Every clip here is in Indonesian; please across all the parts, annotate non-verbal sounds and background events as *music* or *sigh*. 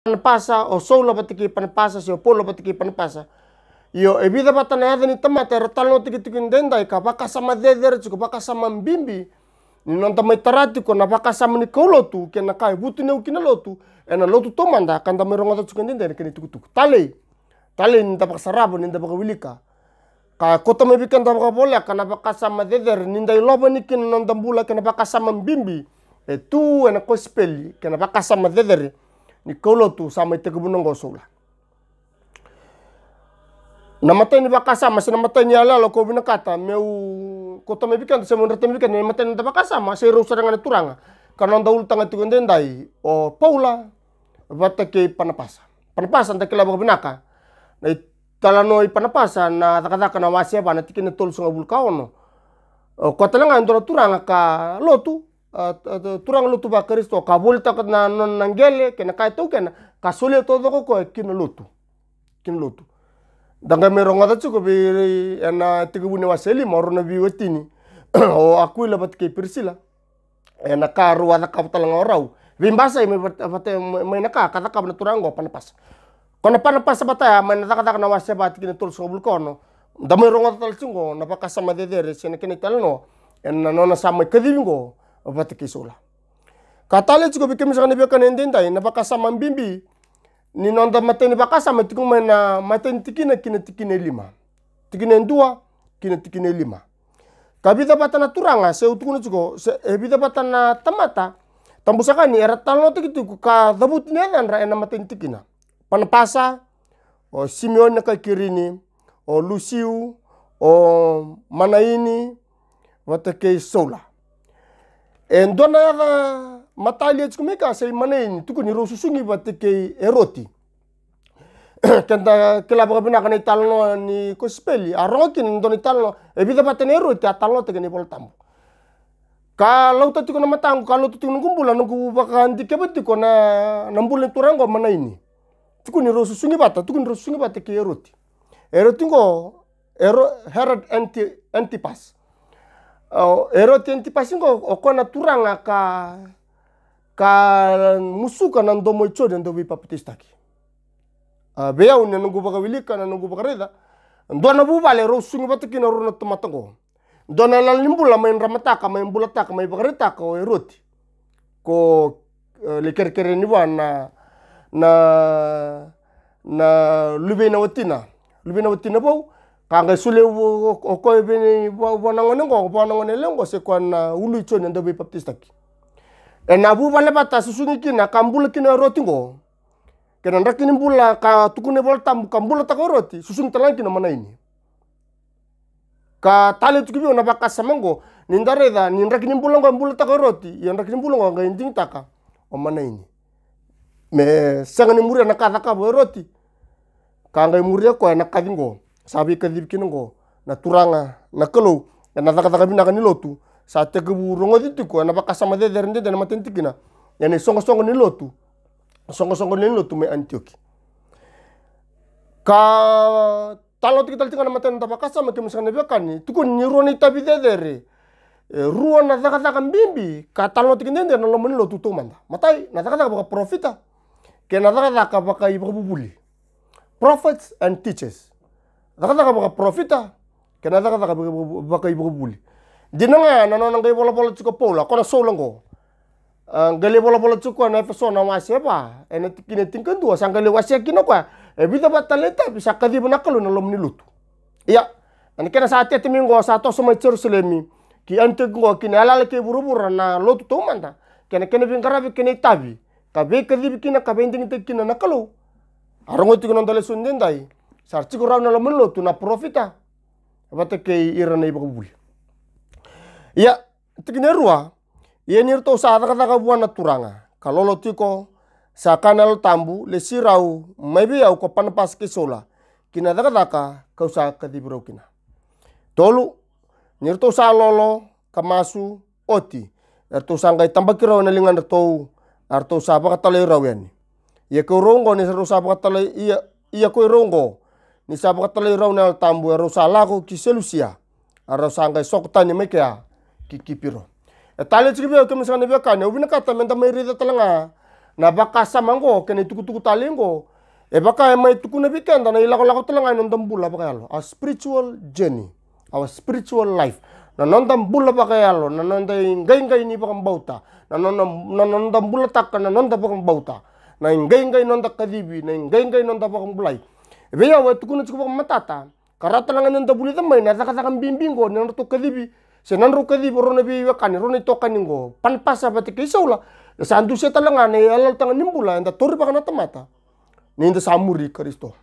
panpasa o soula patiki panpasa si o polo patiki panpasa io e vida pata na yadani e tamata era talno tiki tiki ndenda ika e paka sama dedere tsuko paka sama mbimbi ni nanta mai taratiko na paka sama ni kaulotu ke na kai butu ne ukina lotu e na lotu tomanda kanda mai rongota tsuko ndenda ere kene tukutuku talei talei ni tapaka sarabo ni wilika ka kota mai bikan tapaka ka na paka sama dedere ni ndai loba ni kina nanta mbula kena paka sama mbimbi e tu e na kospeli kena paka sama dedere ni tu sama ite gosula. sola namatani bakasama si namatani alalo ko kata, meu kota tome bikan se mondra tome bikan namatani da bakasama se ro saranga turanga kanon daul tu tikunde ndai o paula batake panapasa panapasa ndakela ka, na talano i panapasa na takataka na wasia bana tikina tol sunga bulkaono o oh, kota talanga ndora turanga ka lotu turang lutu bakaris to kabul tak na nangele kena kai to kena kasule to do ko kin lutu kin lutu danga me ronga da chuko bi ena tigubune waseli morona bi wetini o aku la bat ke pirsila ena karu wada kapital ngorau bimbasa me bate me na ka kata ka turang go panapas kona panapas bata me na kata na wase bat kin tul so bul kono dame ronga tal chungo na pakasa madedere sene kene talno ena nona sama kedingo vatiki sola katale tsiko biki misaka ni beka nendendai na vakasa mambimbi ni nonda mateni vakasa matikumai mena mateni tikina kina tikina lima Tikina dua kina tikina lima kabida batana turanga se utukuna tsiko se ebida eh, batana ah, tamata tambusakani era tiki tuku gitu, ka dabut nelan ra ena mateni tikina panapasa o Simeon na kakirini o lusiu o Manaini watakei sola ndona mataly atsika meka asay maneny tokony ireo sosogny va teke eroty kenta kilabaka pinakana italanoa ni kospely arokiny ndona italanoa evita patene eroty atalanoa tekene polo tambo ka lauta tiko na matango ka lauta tiko nungumbula nungu baka ndikeba tiko na nambule turango ya ini. Tukun niro rosu sungi bata tukun ni rosu sungi bata ki eroti eroti ngo ero herod anti antipas Oh, ero tenti pasingo okona turanga ka ka musuka na ndomo ichodi ndo vipapatistaki uh, beya une nungubaka wilika na nungubaka reda ndona bubale le sungi batakina ro na tomatango na limbula main ramataka main bulataka main bakaritaka o eroti ko uh, eh, lekerekere ni na, na na lubena watina lubena watina bau kange sule wo ko ibini wana ngone ngo wana ngone le ngo sekwana ulu cho nendo bi baptista ena bu bale bata susuni ki na kambul ki roti ngo kena ndaki ni bula ka tukune bol tambu kambul ta roti susun telan ki mana ini ka tali tukibi ona baka samango nindare da nindraki ni bula ngo bula ta roti ya ndaki ni bula ngo ngai nding taka o mana ini me sanga ni muri ya na ka roti kange muri ya ko na kadingo sabi kadib kina go na turanga ah. na kalau na taka taka bina kani lotu sa te kebu rongo ditu ko na baka sama deder nde dana maten tikina yani songo songo ni lotu songo songo ni lotu me antioki ka talo tikita na maten tapa kasa ma kemisa na bekani tuko ni roni tabi dedere eh, ruwa na taka taka mbimbi ka talo tikita nde na lomo ni lotu to manda matai na taka taka baka profita ah. ke na taka taka baka ibu bubuli prophets and teachers zakataka bakaprofita kena zakataka bakaibu kabuli dinanga nano nangai bola bola tsuka pola kona solango ngale bola bola tsuka na feso ah, na wase ba ene kine tingkan dua sangale wase ya kino kwa ebita eh, bataleta bisa kadi benakalu na lomni lutu iya ane kena saat itu minggu saat itu semai Jerusalem ki ante ngo kine alale ke buru-buru na lotu tumanda kene kene bingkara kene tabi kabe kadi bikina kabe inding tekina nakalu arongo tikunondale sundendai rau na la tu tuna profita te kei irana kubuli ya ia tikine rua ia nir tou sa kabua na turanga kalolo tiko sa kanal tambu le sirau maivi au pana pas ke sola kina cakacaka kau sa kadi kina tolu nir tou sa lolo ka oti ar tou sa gai tambaki rau na lingan ar tou ar tou sa vakatalai rau iani ia rongo ni sa rau sa vakatalai ia ia rongo ni sapa katali rauna tambu rosala ko kiselusia arosanga sokta ni mekea ya, kikipiro etale eh, tsikibio kemisa ne bekane ubina katamenta mairida talanga na bakasa mango kene tukutuku talingo e eh, baka e mai tukuna bikenda na ilako lako talanga nondam bula bakayalo a spiritual journey our spiritual life na nondam bula bakayalo na nonda ngai ngai ni bauta na nondam na nondam bula takka na nonda bakam bauta na ngai ngai nonda kadibi na ngai ngai nonda bakam bulai veya watukuna tsukuva matata karata langa nanda buli tamai na zaka zaka bimbingo na nto kadibi se nan ro kadibi ro na biwa kan ro ni pan pasa patike saula sandu se talanga ne alal tanga nimbula nda tori bakana tamata ni samuri kristo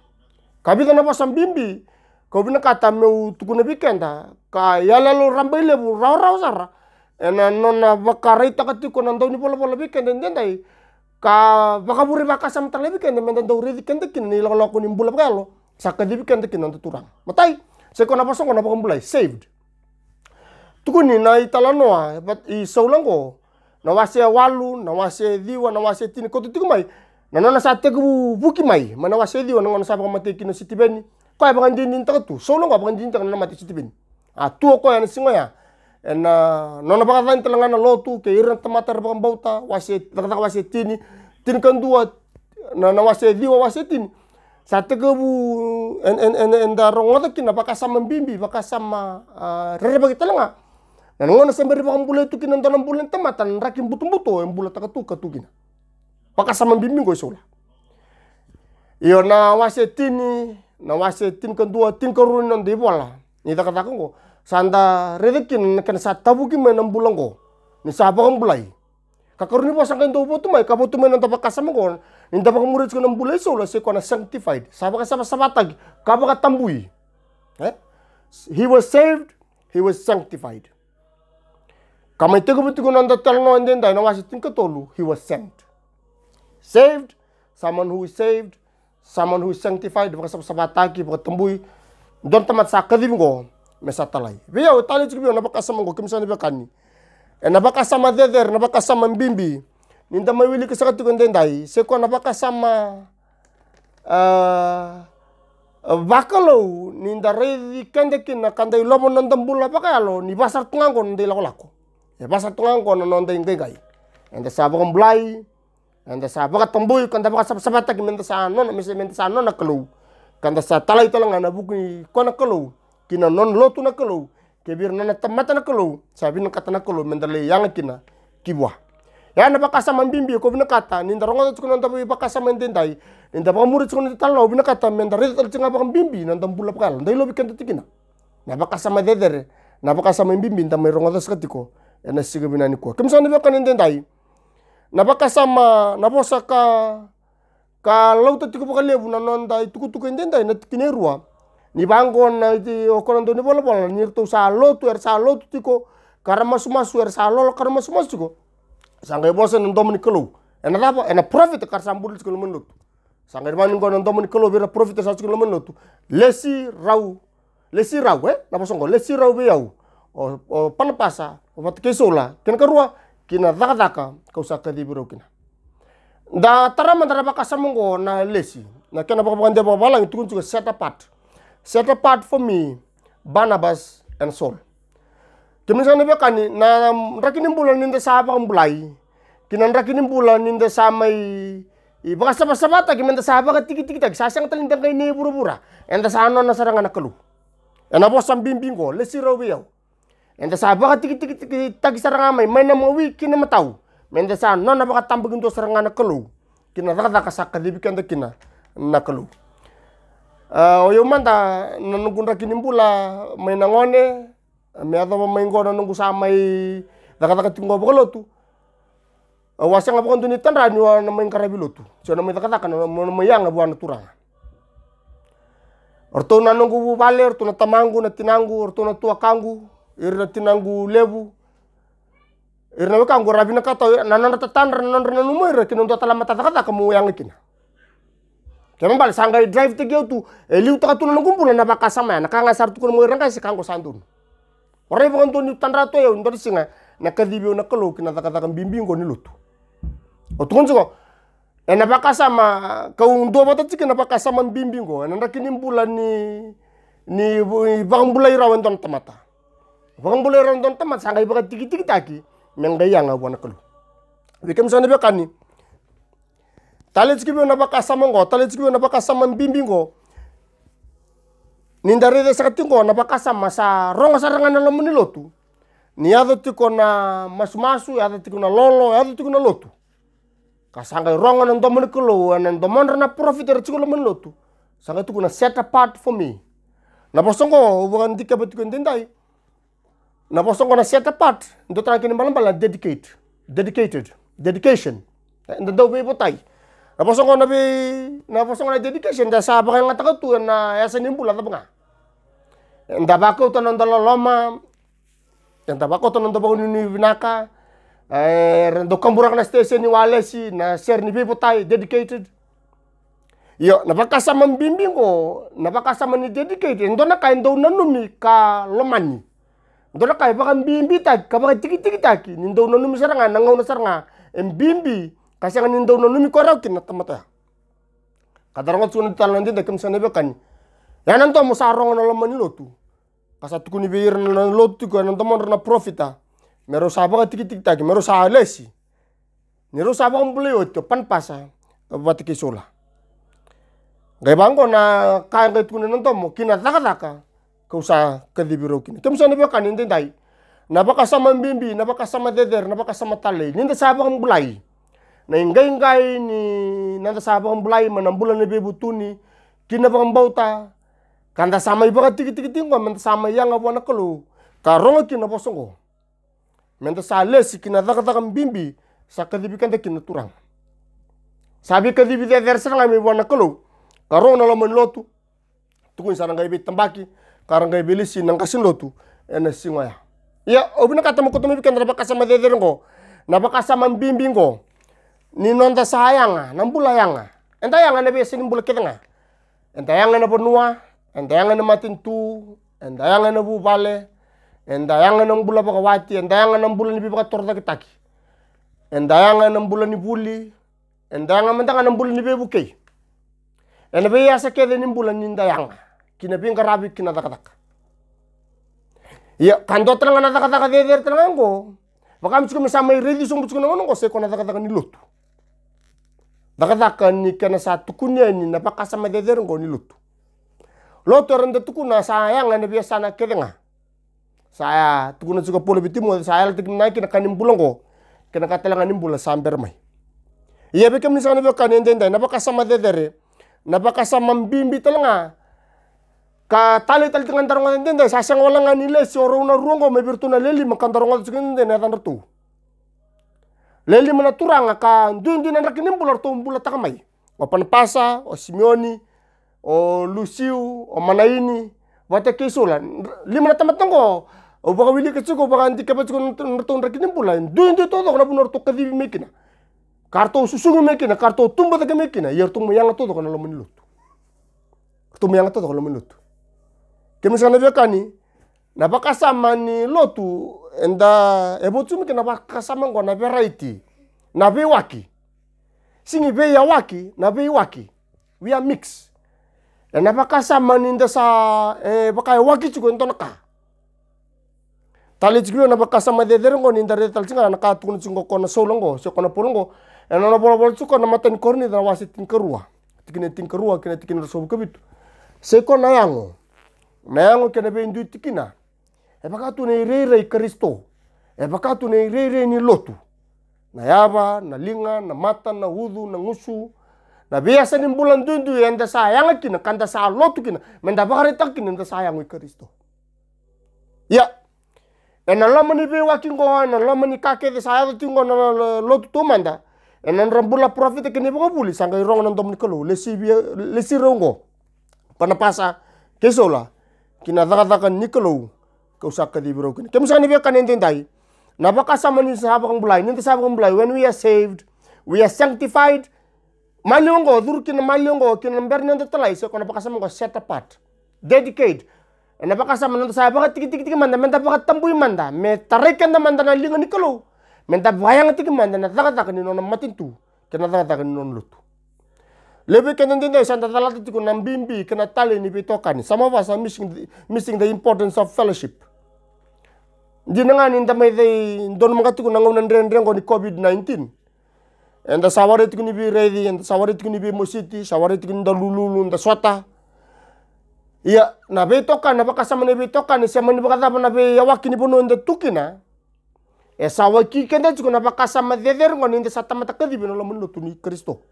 Kabi na pasam bimbi ko bina kata meu tukuna bikenda ka yalalo rambai lebu rau rau sara ena nona bakarita katiko nandau ni pola pola bikenda ka bakaburi baka sam talebi kende mendan do ridi kende kin ni lolo kunim bulap galo sakka dibi kende kin nanto turang matai se kona pasong kona pakong bulay saved tukuni na italanoa but i saulang ko na wase walu na wase diwa na wase tini kotu tiku mai na nona sa teku buki mai mana wase diwa na nona sa pakong mati kino sitibeni kaya pakang dindin takatu saulang ko pakang dindin takana mati sitibeni a tuo ko yan singoya na nona pakavain telangana lotu ke irna tamatar pakambauta wase takataka wase tini tin kandua na na wase diwa wase tini sa bu en en en en da rongota kina sama bimbi sama rere bagi telanga na ngona semberi pakambule tu kina dalam bulan na rakin butu-butu yang bula takatuka tu kina sama bimbi go sola iyo na wase tini na wase tin kandua tin karun non bola ni ta kata ko santa redekin ken satabu ki menam bulang ko ni bulai kakaruni pasang sang kento tu mai kapo tu menam tapak kasam ko ni nam bulai so se sanctified sapa ka sapa sabatag kapo ka tambui eh? he was saved he was sanctified kamay tego buti ko nanda talno and then dino wasitin ka tolu he was sent saved someone who is saved someone who is sanctified bukan sapa sabatagi bukan tambui don tamat sa kadi ngo me talai be yo ya tali tsubi na baka sama ngo kimsa ni bakani e na baka sama deder na baka sama mbimbi ni ma wili kisa katu kende ndai se ko na baka sama bakalo ni nda redi kende kina kandai lobo nanda mbula baka lo ni basar tungango ndai lako lako e basar tungango na nonda gai ende sa bakam blai e sa kanda baka sabata kimenda sa nona mesa menda sa nona kanda sa tala itala ngana buku kona kalau kina non lotu na kalau kebir nana tamata na kalau sabi na kata na kalau mendale yang kina kibwa ya na bakasa mambimbi ko bina kata ninda rongo tu kono tapi bakasa mendendai ninda muri murid kono talo bina kata mendare tal cinga bimbi mbimbi nanda mbula pakal ndai lobi kenta tikina na bakasa madedere na bakasa mambimbi nda mai rongo tas katiko ena sigabina ni ko kimsa na bakana ndendai na bakasa ma na bosaka kalau ta tiku bakal lebu na nonda tuku tuku ndenda na kini rua ni bangon na iti okoran do ni bola bola ni to salo tu er salo tu tiko kara masu masu er salo karena masu masu tiku, sangai bosen ndo mun kelo enak rapa ena profit kar sambul tikul mun menutu sangai rima ngon ndo mun kelo profit sa tikul mun lesi rau lesi rau eh na pasongo lesi rau be yau o o pan pasa o kesola kena kerua kina zaka-zaka kau kadi biro kina da tara mandara baka samungo na lesi na kena baka baka ndeba balang itu kunci set apart set apart for me Barnabas and Saul kemi sana baka ni na rakini bulan ninde saba mbulai kinan rakini bulan ninde samai i baka saba saba ta kimen saba ka tiki tiki tak sasang talindang kai ne buru bura enda sano na sarangan akalu ena bosam bimbingo lesi rawiyau enda saba ka tiki tiki tiki mai mai na mawi kini matau mende sa non baka tambugin gindo seranga na kalu kina daga daga kadi de bikanda kina na kalu uh, ah, oyo manda nanugunda kinimbula may nangone me ado mai ngona nungu sa mai daga daga tingo baka tu uh, wasa nga bokon ni tanda wa na tu so na mai daga daga na may yang na buwan turanga Orto na nungu bale, orto na tamangu, na tinangu, orto na tuakangu, ir tinangu lebu, irna weka ngora bina na nanan tatan nanan nanan umur kino ndota tala mata kata kamu yang ikina. kemo bal drive te geo tu eli eh, ta tunu ngumpul na baka sama na kanga sartu kun moiran kasi kango sandun ore bo ndo ni tandra to ya ndo singa na kadibio na kalo kina ta kata bimbingo ngoni lutu otunzo ko ena eh, baka sama kau undo bata tiki na baka sama bimbingo ena eh, kini mbula ni ni bang mbula irawan ton tamata bang mbula irawan ton tamata sanga ibaka tiki tiki taki men ga yanga wana kalu wikem sane be kani talets ki be na baka samango talets ki be baka saman bimbingo nindare de sakatingo na baka sama sa rongo sa rangana lo muni lotu ni ado tiko na masumasu ado tiko na lolo ado tiko na lotu kasanga rongo na ndomon kulo na ndomon na profit er tiko lo lotu sanga tiko na set apart for me na bosongo bukan dikabat ko na bo songo na set apart ndo tra kini mbala mbala dedicate dedicated dedication eh, ndo ndo be botai na bo songo na be na bo songo na dedication da sa ba nga ta tu na ya ni mbula tabunga nda ba ko to lo loma nda ba ko to nondo ba ni vinaka eh ndo kamburak na station ni walesi na ser ni be botai dedicated Yo, napakasa mambimbing ko, napakasa mani dedicated, ndo na kain daw numi ka lomani. Ndola kai baka mbimbi tak kabaka tiki tiki taki nindo no numi saranga nanga no saranga mbimbi kasanga nindo no numi korau kina tamata kadaranga tsuna tala de dakim sana be kani. ya nanto musarong no lamani lotu sa kuni be irna na lotu ka nanto mon na profita mero sabaka tiki tiki taki mero sa lesi sa sabaka mbule to pan pasa sola Gay bangko na kaya ngai tukuni nanto mo kina zaka zaka kausa kadibiro kini tem sana baka ninde dai na baka sama mbimbi na baka sama deder na baka sama tale ninde sabang bulai na ingai ingai ni nanda sabang bulai manambula ne bebu tuni kina bauta kanda sama ibaka tiki tiki tingwa menta sama yang awana kelu karonga kina bosongo menta sale si kina daka daka mbimbi sa kadibi kanda kina turang sabi kadibi deder sanga mi wana kelu karonga na lomen lotu tukun sana ngai tambaki karangai beli si nanga sinlotu ene singwaya ya obina kata mukutu mibi kendra baka sama dede ngo na baka sama mbimbi ngo ni ta sayanga nambula yanga enta yanga ne besi kita nga enta yanga ne bonua enta yanga matin matintu enta yanga ne bubale enta yanga ne mbula baka wati enta yanga ne mbula ni bibaka torda kitaki enta yanga ne mbula ni enta yanga mentanga ne mbula ni kina pinga rabi kina daka Iya kando tanga na daka daka deder tanga ngo baka michuko misa mai redi sung michuko na ngo seko na daka daka ni lutu daka daka ni kena satu kunya ni na baka ni lutu tukuna biasa na kedenga saya tukuna juga polo bitimu saya lagi naik kina kanim bulang ngo kena katelanga samber mai iya bikam ni sana bekam ni ndenda na baka sama deder na ka tale tale tingan tarong ngaten tende sasang wala ngani le si oro una ruongo me birtuna leli makan tarong ngaten tingan tende na tanartu leli mana turanga ka ndun ndun andra kinin bular tum bulat takamai o panpasa o simioni o lusiu o manaini wata kesula lima na tamat nango o baka wili ketsuko baka anti kapatsuko nartu andra kinin bula ndun ndun todo kana bunar tu kadivi mekina karto susungu mekina karto tumba taka mekina yer tumu yanga todo kana lo menilutu tumu yanga todo kana lo menilutu kemisana vekani na vakasama ni lotu enda evotsumi eh, ke na vakasama ngo na variety na waki singi ya waki na we are mix ena vakasama ni ndesa eh, vakaiwaki tsiko ntona ka talitsikivio na de thetheringo ni ndare tsinga na katukuni tsungo kona soulongo sekona polongo ena na volovolo tsiko na matani korni na wasi tinkerua tikine tinkerua kine tikine rosovukavitu sekona yango Nayangok kene be ndui tiki na e baka tu nei reirei kristo e baka tu nei reirei ni lotu na yaba na linga na mata na hudu na ngusu na biasa ni bulan dundu e nda kina kanda sa lotu kina menda tak kina nda sa yango ya ena lama ni be wakingo ena lama ni kake de tuh yado tingo na lotu manda ena rambula profit kini buli sangka irong nandom ni lesi lesi lesi rongo panapasa kesola kina zaka-zaka nikolow kau saka di bro kini kemusan ni bekan entin tai na baka sama ni sahaba ni when we are saved we are sanctified maliongo dur kina maliongo kina mber ni talai so kona baka sama ko set apart dedicate na baka sama ni sahaba ka tiki tiki tiki manda menta baka tambui manda me na manda na linga menta bayang tiki manda na zaka-zaka ni nona matintu kina zaka-zaka ni lutu Lebe kena dinda santa talata tiku nambimbi kena tali ni pitokani. Some of us are missing, missing the importance of fellowship. Di Jinangan iya, ini may they don mga tiku nangaw dren dren di COVID-19. And the sawari tiku ni bi ready, and the sawari tiku ni bi musiti, sawari tiku ni da lululu, and swata. Iya, na betokan, sama ni betokan, siya sama ni pakatapa na biyawakin ni puno inta tukina. E sawa kikan da tiku napakasama dederon ko ni inta satamata kadi binolaman luto ni Kristo.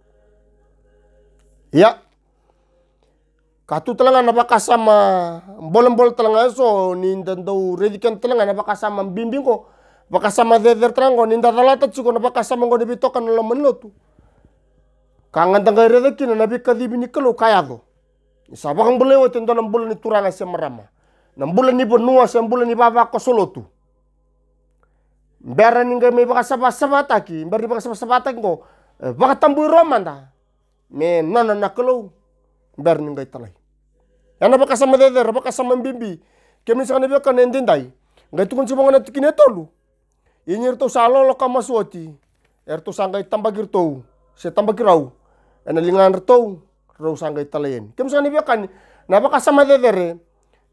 Ya. Katu telanga napa sama bolembol telanga ya, so nintendo redikan telanga napa sama bimbing ko napa sama zezer telanga ninda dalata ciko apakah sama ko debitokan lo menlotu kangan tangga rezeki na nabi kadi bini kelo kaya do sabah kang tendo nam bulan ni turana semarama nam bulan ni benua sem bulan ni baba ko solo tu Mbera ninga me baka sabah sabah taki, mbera baka sabah sabah ko, eh, baka tambu romanda me nana nakelo, ber ni ngai talai yana baka sama dede baka sama bimbi kemi sana be kan endendai ngai tukun sibonga na tukine tolu inyir to salo lo kama suoti er to sangai tambagir to se tambagirau ena lingan to rau sangai talayen kemi sana be kan na baka sama dede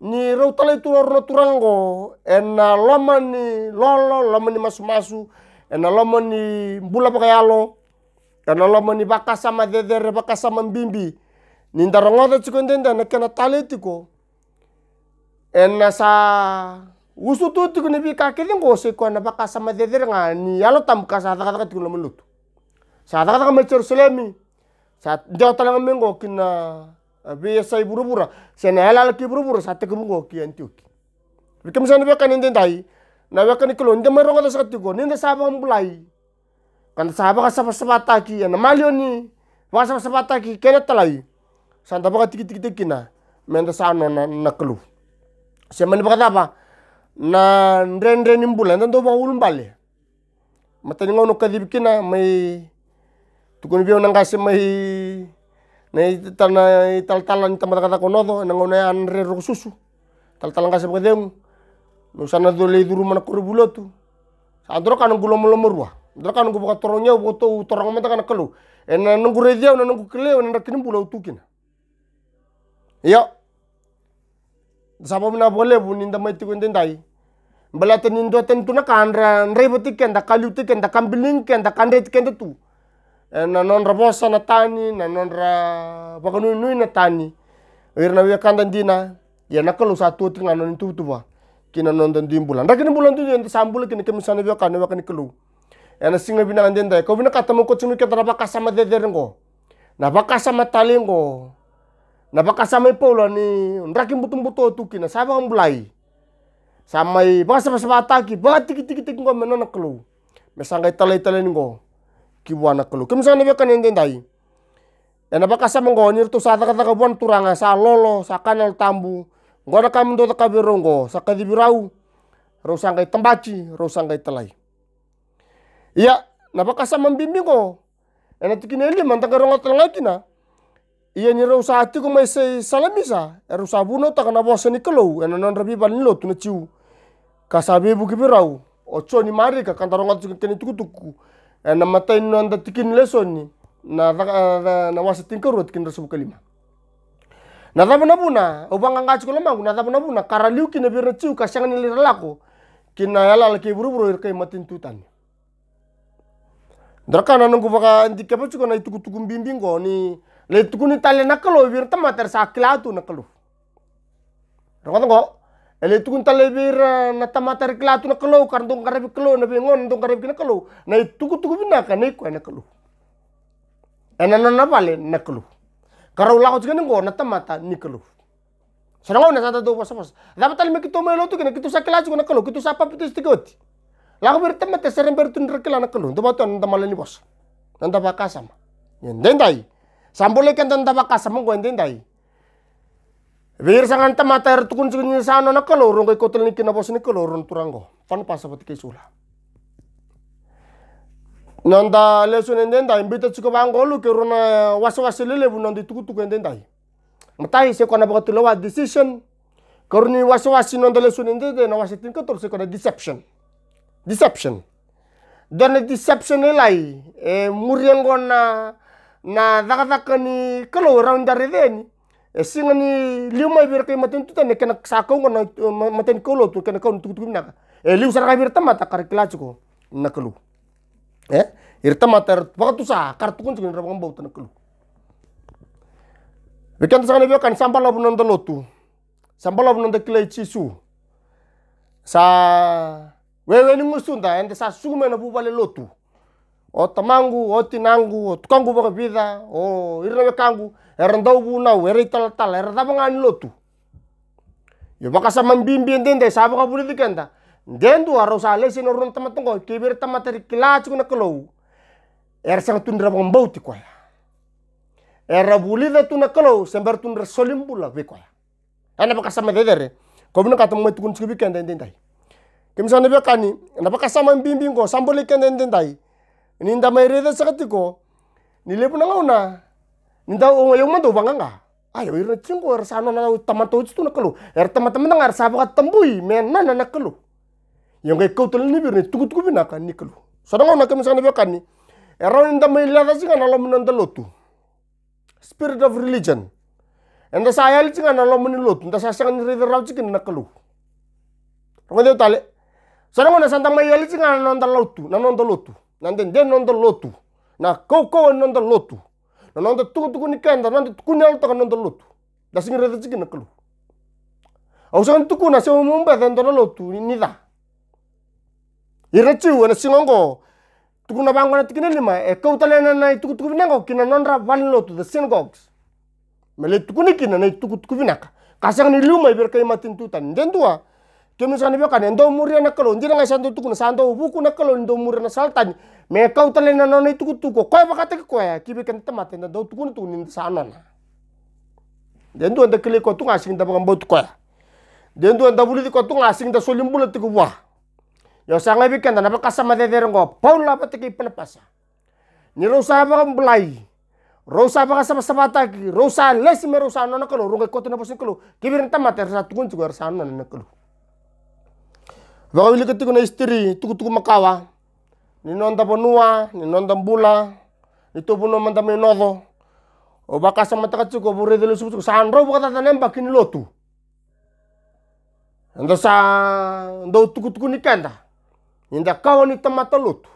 ni ro talai tu rau turango ena lomani, lolo lomani masu masu ena lomani ni bula pakayalo karena Allah menibaka sama deder baka sama bimbi. Nindarongoda cikundenda na kena taletiko. Enna sa usutu tiku ni bika kedi ngose na baka sama ngani yalo tamka sa taka taka tiku lamalutu. Sa taka taka melcer selemi. Sa jauh talang mengo kina eh, biasa iburu-bura. Sena halal buru-bura sa tiku mengo ki antiuki. Bikin misalnya baka nindendai. Na baka nikulon, dia merongoda sa tiku. Ninda sabang bulai kanda sahaba ka sapa sapa taki yana malioni. Wa sapa sapa taki kena talai. Santa baka tiki tiki tiki na. Menda sano na nakelu. Semani baka tapa. Na ndrendre ba Ntanto bale ulumbale. Matani ngono kadhibikina mai. tukun biyo nangasi mai. Na itana italtala ni tamata kata konodo. Nangona andre rokususu. Taltala ngasi baka deung Nusana dole duru mana kuru bulotu. Sandro kanang gulomolomo dra kan nugu baka toronya bo to torong mata kana kelu. ena eh, reja ona nunggu kele ona na kini bula utukina Iya. sababu mina bole bu ninda maiti ko ndai balata nindo ten tuna kandra nrei boti kenda da kalu kenda ken da kambilin da kandre ti tu Ena non rabosa na tani non ra baka nui na tani wirna wi kandan dina ya satu tinga non tu tu ba kina non dan dimbulan ndakini bulan tu sambulan kini kemisana wi kanu kan kelu ena singa bina ngan dai ko bina kata mo ko chunu ke tara baka sama de derengo na baka sama talengo na baka sama polo ni ndrakim butum mbutu tuki na saba mulai sama i baka sama sama taki baka tiki tiki tiki ngom menona kelu mesanga italai talai ngo kibuana kelu kemsa ni bekan anden dai ena baka sama ngo nir tu sa kata ka buan turanga sa lolo sa kanal tambu ngora kam ndo taka birongo sa kadibirau rosangai tembaci, rosangai telai. Iya, napa napakasa membimbing ko. Ena tikin eli mantaka rongot na. Iya nyero usaha tiku mai sei salamisa. erusabunota eh, sabuno tak na bosa ni kelo. Ena non rabi balin lo tuna ciu. be buki birau. Ocho ni mari ka kanta rongot tiku tuku tuku. Ena eh, ino anda tiki tikin leson ni. Na na eh, nah, wasa tiki tikin rasu kalima. Na tabu na buna, obang ang kacu kolamang, na na buna, karaliu kina birna ciu kasyangan nile liralako. Kina yala laki buru-buru irkai matin tutan drakana nungu baka ndi kepa chuko na ituku tuku mbimbi ngoni le tuku ni tali na kalo bir tama ter sa tu na kalo rongo tongo le tuku ni tali bir na tama ter kilatu na kalo kar ndung karabi kalo na bingon ndung karabi kina kalo na ituku tuku bina ka na iko e na kalo ena na na bale na kalo karau lako chuko na tama tamata ni kalo Sarangau na sa tatu pasapos. Dapat tali kita me lo tuh kita sa kilatu na kalo kita sapa stikoti. Lago berita mate serem bertun rekela na kelun. Tuh batu nanda maleni bos. Nanda bakasam. Yendendai. Ya, Sambole kan nanda bakasam gue yendendai. Wir sangan tamata er tukun sini sana na kelurung ke kotel niki na bos ni kelurung turango. Pan pasa pati kesula. Nanda lesu nendendai. Bita cuka bangolu keruna eh, wasi-wasi lele bu nandi tuku-tuku nendendai. Matai sekona bakatulewa decision. Karuni wasi-wasi nanda lesu nendendai na wasi tingkat terus sekona deception deception dona deception elai e eh, muriengo na na daga ni kalau raunda reveni e eh, singa ni liu mai bir matin tuta ne kena sakau ngona eh, matin kolo tu kena kau tukutukum naka e liu saraka bir mata kare ko na kalu e ir tamata wakatu sa kartukun sikini rabang bau tana kalo Weekend sana bio kan sampal labu nonda lotu, sampal labu nonda kilai cisu, sa wewe ni ngusunda ende sa sugume na bubale lotu o tamangu o tinangu o tukangu baka bida o irnawe kangu era ndau bu nau era tala lotu yo baka sa mambimbi ndende sa baka buli dikenda ndendu aro sa lesi no ron tamatongo kibir tamatari kilachi kuna kelou era sang tundra bang bauti koya era bulida tuna kelou sembar tundra solimbula be koya ana baka sa mededere kobna katam metukun skibikenda ndendai 김산에 벽가니 나바카 사만 빈빈고 삼볼리 캔덴덴다이 닌다 마이레데 사가티고 nilipun nga una ninda o ngayong mando banganga ay o iran chingo er sana na tama to chitu nakalu er tama tama nga er sabakat tambui men na na nakalu yung kay kau tulan nibir ni tukut kubi naka nikalu sadang na kami sana bekan ni eraw ninda lada singa na nanda lotu spirit of religion enda sayal singa na lamun ni lotu enda sasangan ni rider raw chikin nakalu Rangkau tale Sarangona santang Maria liti ngana nonta lotu, na nonta lotu, na ndende nonta lotu, na kau kau nonta lotu, na tuku tuku ni kenda, na nonta tuku ni alta ka lotu, da singi rata ciki na kalu. Au sang tuku na sewa mumba dan tona lotu ni da. Ira ciu na tuku na bango na tiki lima, e kau tala na i tuku tuku vinanga kina nonra van lotu the synagogues. Mele tuku ni kina na tuku tuku vinaka, kasang ni luma i berkai matin tutan, tua kemi sana be kane ndo muri na kalo ndira ngai santo tuku na santo ubuku na kalo ndo muri na saltan me kau tali na nona tuku tuku koi bakate ke ya kibi kan temate na do tuku na tuku sana na den do ndakile ko tunga sing da bangam bot koe den do di ko tunga sing nda solim bulat tuku wa yo sanga be kan na ba sama de derengo paul la patiki pasa ni rosa belai Rosa baka sama sama tagi, rosa lesi merosa nona kalo, rungai kota na posin kalo, kibirin tamat er satu kun juga ya, er nona Wakawili ka tiko na istiri, tuku-tuku makawa. Ninonda ponua, ninonda mbula, itu puno manta menodo. O baka mata kacuko, buri dulu subu suku. Sandro buka tata nemba kini lotu. Anda sa, anda tuku-tuku nikenda. Inda kawa ni tamata lotu.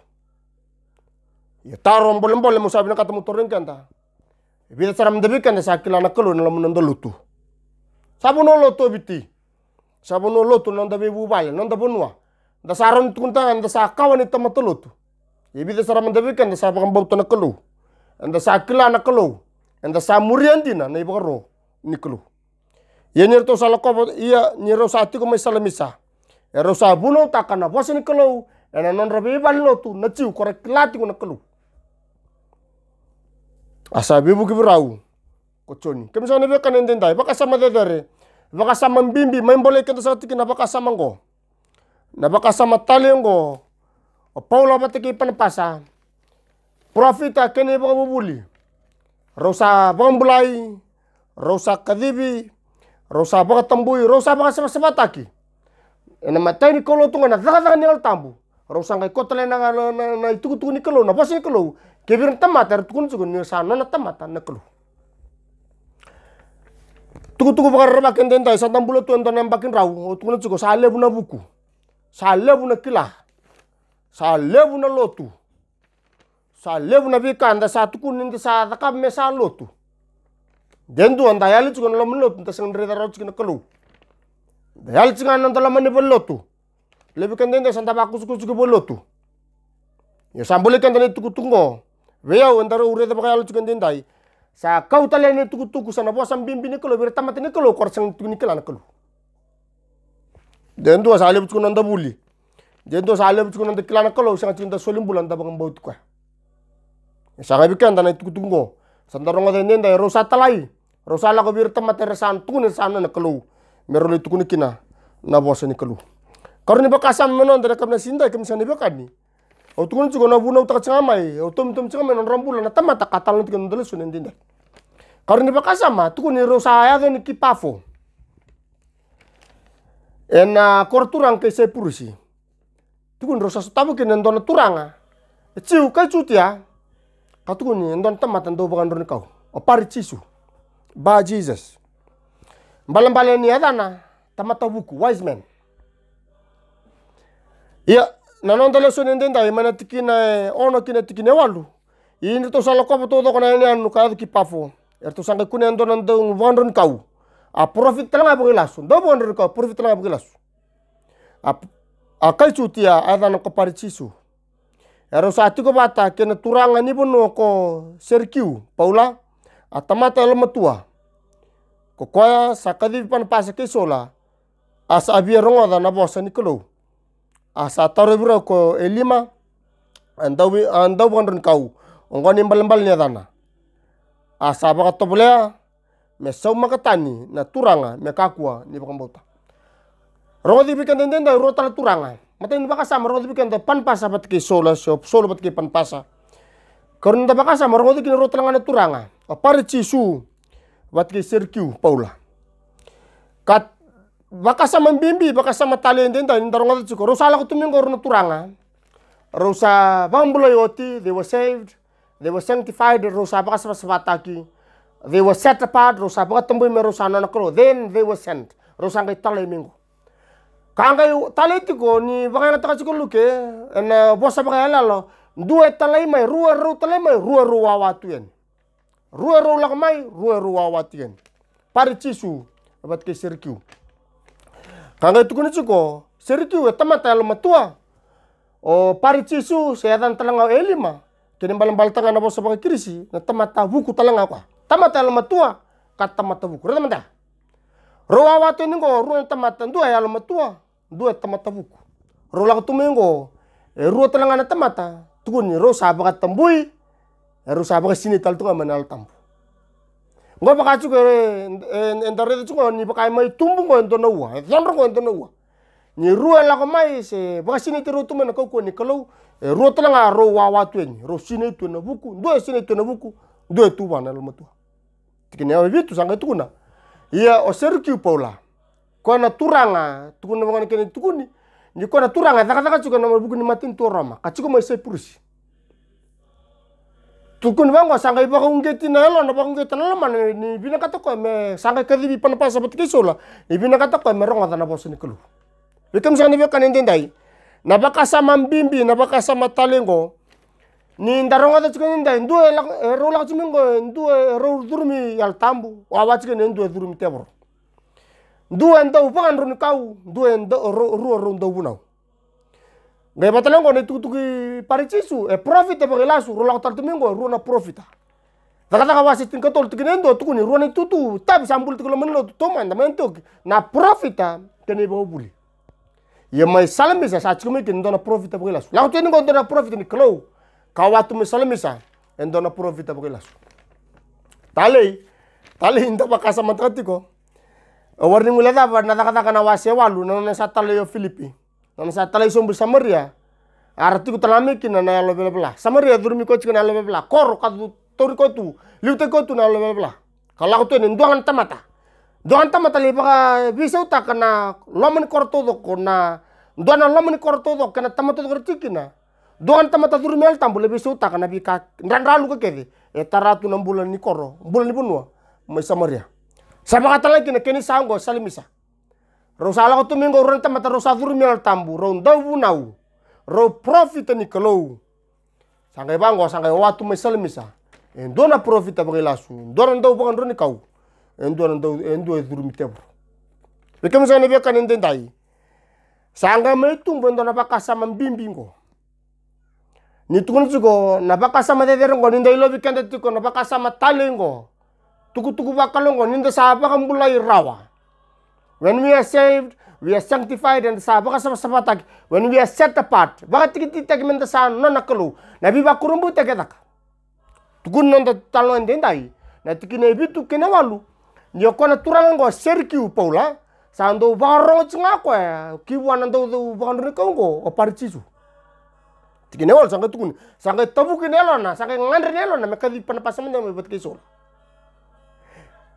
Ya tarom bolem-bolem musabi na katamu torin kanda. Bisa cara mendebikan sa kilana kelu nalam nanda lotu. Sabu nolo tu biti. Sabono lotu nanda bebu baya nanda bonua. Da saron kuntangan da sa kawan itu mata ya lotu. Ibi da saran mandabikan da sa pakambau tana kelu. Anda sa kila na kelu. Anda sa murian dina ya na iya, ya ibu karo ni kelu. Ia nyerto salah kau ia nyerto kau misalnya misa. Ero sa buno takana bos ni kelu. Ena non rabi bal lotu na ciu korek kilati kuna kelu. Asa bebu kibrau. Koconi. Kemisalnya bekan entendai. Bakasa madadare vaka sama mbimbi maimbole kento saka tiki na vaka ngo go na vaka sama tali go o paulo va tiki panapasa profita kene vaka bubuli rosa vambulai rosa kadivi rosa vaka tambui rosa vaka sama sama taki ena matai ni kolo tunga na vaka vaka ni al tambu rosa ngai kotale na na na ituku ni kolo na bosi ni kolo kebirin tamata tuku ni tuku ni sa tamata na kolo tuku tuku tukutuku vakara vakende nta hisa tambula yang mbakin rau otukuna tsiko salevu na buku salevu na kila salevu na lotu vika satu kuning di satukuningi sathakame sa lotu then tu nta yali tsiko na lomani lotu nta sengani rau tsikina kalou nta yali tsikana nta lomani va lotu levikende nta hisa nta vakusukusuki va lotu yo sambule kendani tukutuku ngo veyau entaro urete vakayali tsikende ntai sa tali ne tuku tuku sana bosan bim bimbi ne kolo bir tamat ne kolo kor sang tuku ne kala kolo den do sa lebu tuku nanda buli den do sa lebu tuku nanda kala kolo sang tuku solim bulan da bang bau tuku sa ngabi kan tuku tuku ngo sandar ngo den da rosa talai rosa la kau bir tamat resan san tuku sana nak kolo Meroli tuku ni kina na bosan ni ne kolo kor menon da kam sinda kam sa ne bakani o tukuna tsiko na vuna utaka tsingamai o tum tomi tsingamai non rambula na tamata katal nitiko non dalesu nen tindak karo ni ma, tuku ni rosayage ni kipafo ena ah, kor turang ke sei purusi tuku rosa sutabu ke nendona turanga e tsiu kai ka katuku ni endon tamata tando bakan roni kau o oh, pari cisu ba jesus mbala mbala ni adana tamata buku wise man Iya, Nanon tala so nende nda imana tikina ono kina tikina walu. Ini to sala kopo to doko nani anu kaya ki pafo. Er to sanga kune ando nanda kau. A profit tala ngapo gilasu. Ndo kau profit tala ngapo gilasu. A a kai cutia ada no kopari cisu. Ero saati ko bata kena turanga ni bono ko serkiu paula atamata lo matua. Ko koya sakadi pan pasake sola. As abia rongoda na bosa ni asa ah, taro bura ko elima andaw andaw kau kaw ngoni mbal-mbal ni dana asa ah, baka tobulea me sau makatani na turanga me kakua ni baka mbota rodi bikan da rota turanga matin baka sama rodi bikan da pasa bat ke sola shop solo bat pan pasa karun da baka sama rodi ki rota ngana turanga apare chisu bat ke serkiu paula kat bimbi, bakasa mambimbi bakasa matalende nda ndaronga tsuko rusala kutumingo runo rusak rusa bambula yoti they were saved they were sanctified rusa bakasa sebataki, they were set apart rusa baka me rusa nona kro then they were sent rusa ngai tale mingo kanga tali tiko ni bakana taka cukur luke na bosa bakala lo dua tali mai rua ru tali mai rua rua watuen kan. rua ru lakamai rua rua watuen kan. cisu abat ke Kangga itu kena cuko. Seri tu tama ya tayalo matua. O oh, pari cisu seatan talanga elima. Eh, Kini balang tanga tangan apa sebab kirisi. Na tama wuku talanga kwa. Tama tayalo matua. ka tama wuku Rada menda. Roa watu ini ya roa ruan tama tandua yalo matua. Dua tama tabuku. Rola kutumengo. Eh, Rua talanga na tamata. Tukuni ro sabaka tambui. Eh, ro sabaka sini tal tunga manal tambu ngo baka tsukere entarete tsuko ni baka mai tumbu ngo ento no wa zonro ngo ento no wa ni ruwa la ko mai se baka sini tero tume na koko ni kolo ruwa tala nga ro wa wa tweni ro sini tu na buku ndo sini tu na buku ndo tu wa na lo matua tikini awe vitu sanga tukuna ia o oh, serki paula kona turanga ah, tukuna ngani kene tukuni ni kona turanga taka taka tsuko na ah, buku ni matin tu roma kachiko mai se purusi tukun vango sanga ipa ka ungeti na elo na pa ungeti na elo mana ni bina kata koe me sanga kadi bi pana pasa pati kiso la ni bina kata koe me ronga tana boso ni kelu ikem sanga kan ni bioka ni ndendai na baka sama mbimbi na baka sama talengo ni ndaronga ta chiken ndai ndu ero la eh, chimengo ndu ero durmi yal tambu wa wa chiken ndu durmi tebor, ndu enda pangan kan runi kau ndu enda ro ro ro bunau ngai batalengo na tukutuki su e eh, profita bagai lasu rolau tartumingo ruana profita ah. Dakataka wasi tingkatol tikinendo tukuni itu tutu tapi sambul tikilomeno tutoman tamento na profita ah, tene bago buli. Ya mai salamisa sa chikume kin dona profita bagai lasu. Lau tene dona profita ni kalau kawatu me salamisa en dona profita bagai lasu. Talei talei inda *laughs* bakasa matratiko. Warning eh, mulata warna kata kana wasi walu na na satale yo Filipi nona sa tala isom samaria, arti ku tala mikin nona alo bela bela, sama ria durmi ko cikin alo bela bela, kor ka tu tur ko tu, liu te ko tu nona alo bela bela, kalau tu enin doang ta mata, doang ta mata liba ka bisa uta kena lomen kor to do ko na, doang na lomen kor to do kena ta mata do kor cikin na, doang ta mata durmi al tambo lebi uta kena bika, ran ralu ka kedi, e taratu nam bulan ni koro, bulan ni bunua, mai sama ria, sama kata lagi na kini sanggo salimisa ro sala ko tumingo ro mata ro safuru al tambu ro ndawu nau ro profit ni kelo sangai bango sangai watu mesal misa endona profit abang lasu endona ndau bangan ro ni kau endona ndau endo ezuru mitebro bekem sana beka nendai sanga meitung bondo na pakasa mambimbingo nitukun suko na pakasa maderengo nindai lobi kende tuko na pakasa matalengo tuku tuku bakalongo ninde sapa kambulai rawa When we are saved, we are sanctified and sa baka sa sapatak when we are set apart baka tiki tiki tiki da sa na nakalu na biba kurumbu tiki tak tukun nanda talo talon den na tiki na tu kena walu nyo kona turang ngo serki upola sa ndo baro tsinga ko ki wan ndo do ban ri kongo o parchisu tikine wal sanga tukun sanga tabu kene lona sanga ngandre lona me kadi pana pasamen da me kisola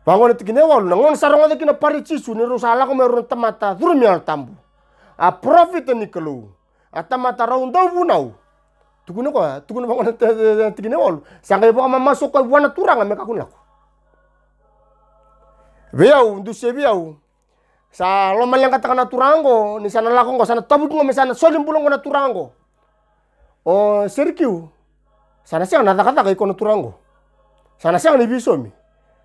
Bangun itu gine walau nangon sarong itu gine parichisu ni rusala ko durmi al tambu. A profit ini kelu. A temata raun tau bunau. aku, tukun tukuna itu iti walau. Sangka Sangai kau masuk kau buana turang ame kakun lako. Biau untuk si biau. Sa lo malang katakan turango ni sana lako ko sana tabut solim bulong ko na turango. O oh, serkiu. Sana siang nata kata ko na turango. Sana siang ni bisomi.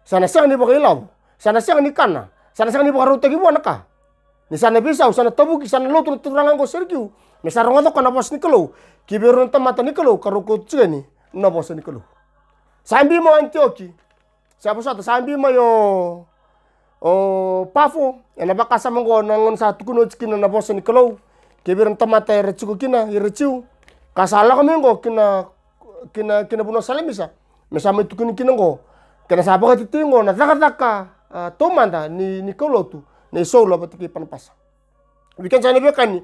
Sana siang ni lau, Sana siang ni kana. Sana siang ni rute gi buana ka. Ni sana bisa sana tabuki sana lotu turangan ko sergiu. Me sana to kana bos nikelo. Kiberun ta mata ko karuko ni, na bos kelo. Sambi mo antioki. Siapa sa sambi mo yo o pafo ena baka sa mango nangon sa tukuno tsikina na bos ki Kiberun ta mata tsuku kina tsiu, Kasala kami kina kina kina buno salemisa. Mesame tukuni kina ngo. Kena sabo ka titingo na zaka to ah, tomanda ni ni kolotu na iso lo patiki panpas. Bikin sana biakan ni.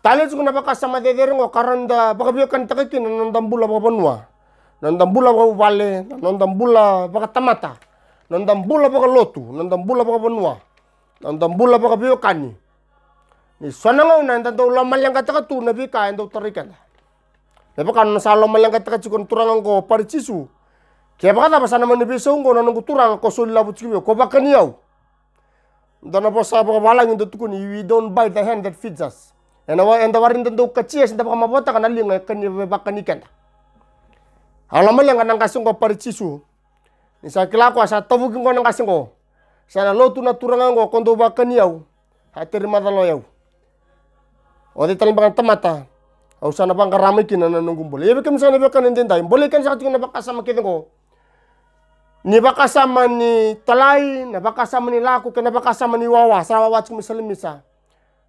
Tali tsuku na baka sama dedere ngo oh, karanda baka kani takaki na bula baka banua. bula baka wale, bula baka tamata. bula baka lotu, bula baka banua. bula baka kani ni. Ni sonangau na ndandaw lamal yang kata tu na bika ndandaw tarikan. Lepas kan nasa lamal yang kata katu kan turangan ko paricisu kebakata mani manebese ungo na nangu turanga kosoli labutsikiwe kobakani yau dona bosa baka balangi ndo tukuni we don't bite the hand that feeds us ena wa enda warin ndo kachi sinta baka mabota kana linga e kani e bakani kenda alama lenga sungo pari parichisu Nisa kila kwa sa tobu kingo sungo. Sa sana lotu na turanga ngo kondo bakani yau teri madalo yau odi talbang tamata au sana bang ramai kinana nunggumbol yebe kemsana bakani ndendai Mbole kan sakati kana bakasa makidengo ni bakasama ni talai na bakasama ni laku ke na bakasama ni wawa sarawawatku misalimisa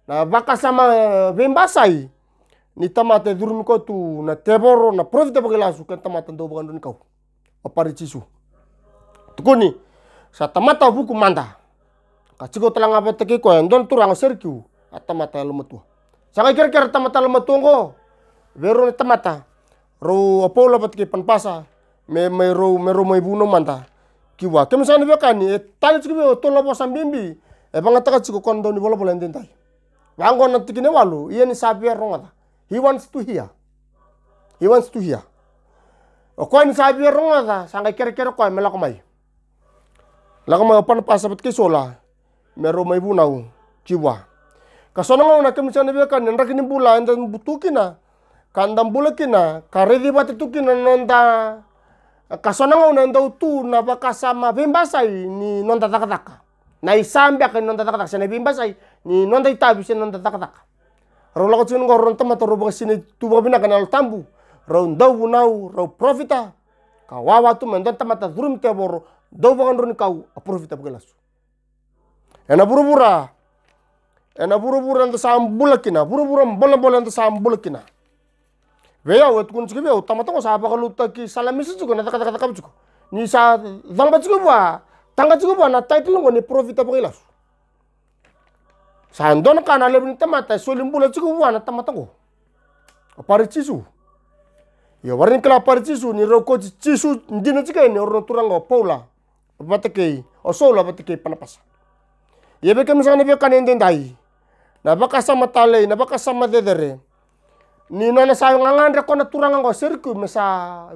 na bakasama eh, bembasai ni tamate durum ko tu na teboro na profite bagilasu ke tamata ndo bagan dun kau apari cisu tukuni sa tamata buku manda kaciko telang apa teki ko yang don turang serkiu atamata lemetua sangai kira-kira tamata lemetua ngo Vero tamata, ro apolo patki panpasa, me me ro me ro me buno manta ki wa ke misan be kan ni tali tsuki be to lobo bimbi e banga taka tsuko kondo ni bolo bolo wa wango na tikine walu ye ni sabi ya ronga he wants to hear he wants to hear o ko ni sabi ya ronga da sanga kere kere ko mela ko mai la ko ma pan bet ki sola me ro me buno au ki wa ka sonongo na ke misan be kan ni bula ndan butukina kandam bulakina karedi batitukina nonda kasonanga unaenda utuna kasama bimbasai ni nonda takataka na isambiaka ni nonda takataka sena bimbasai ni nonda itavi sena nonda takataka roloko tsini ngo ron tama ro sini tuba bina na tambu ron ndau nau ron profita Kawawa wawa tu mendo tomata durum te boro dau baka ndron kau a profita bakalas ena burubura ena burubura ndo sambulakina burubura mbola mbola ndo sambulakina veya taki ve otamatako kuna lutaki taka taka takatakatakapitsiku ni sa bua, tanga tangatsiko bua na taitulongo ni profita paka ilaso sa ndon kana lebu ni tamata solimbulatsiko bua na A opari tsisu yo ya, warin kala kila tsisu ni roko tsisu ndinotsika ni orono turanga opaula opatekei osoula oh, opatekei panapasa yebe ya, kemisanganeve kanendendai na baka sama talei na baka sama dedere ni nona sa ngangandra kona turanga ngo sirku mesa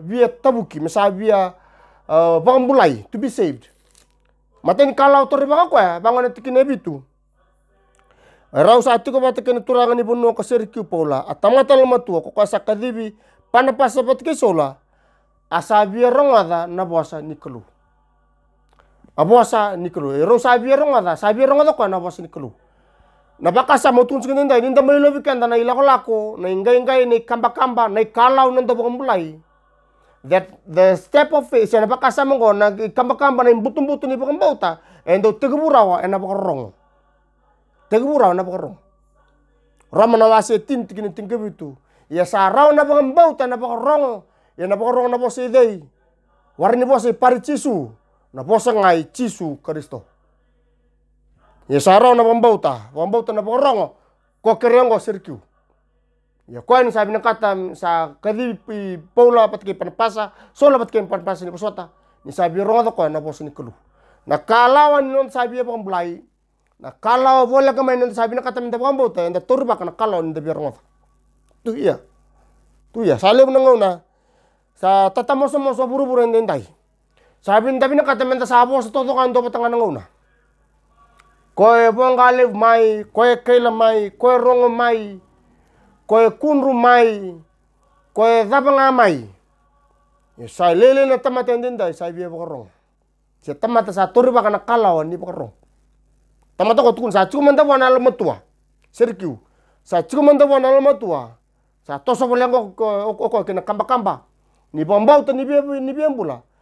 via tabuki mesa via vang eh, mulai to be saved maten kalau tori baka ya bangone eh, tikine bitu rau sa tiko ba tikine turanga ni bunno ko sirku pola atamata lama tua ko sa kadibi pana pasa ke sola asa via rongada na bosa nikelu abosa nikelu eh, rau sa via rongada sa via rongada ko na bosa nikelu na bakasa motunsi kinenda ninda mulilo vikenda na ilako lako na ini na kamba, na ikalau nanda mulai that the step of faith siya napakasa mo ko na kamba, na butun ni bukambauta and do tiguburawa and e napakarong tiguburawa e napakarong Rama na wasi e tin tikini tingkabitu ya sarau na bukambauta napakarong ya napakarong na po si day warini po si paricisu na po sa ngay cisu Kristo Ye ya sarau na bambauta bambauta na porongo, ko kerengo sirkiu. Ya koin sabi na kata sa kadi pi paula pat kay panpasa, so lapat kay panpasa ni kosota Ni sabi rongo to na pos ni kelu. Na kalawan non sabi pa blai. Na kalau bola ka man sabi na kata minta pambauta, nda turba kana kalau kalaw nda bi rongo. Tu iya. Tu iya, sale na Sa tata mo so buru-buru ndai. Sabi nda bina na kata minta sa abos to to kan do patangan koye lev mai koe kaila mai koe rongo mai koe kunru mai koe zabanga mai e sai lele na tamata ndinda sai bia bokorong se tamata sa tori baka na kalawa ni bokorong tamata ko tukun sa chukuma nda wana lo matua serkiu sa chukuma wana lo matua sa toso bolengo ko ko kina kamba kamba ni bombau to ni bia ni bia mbula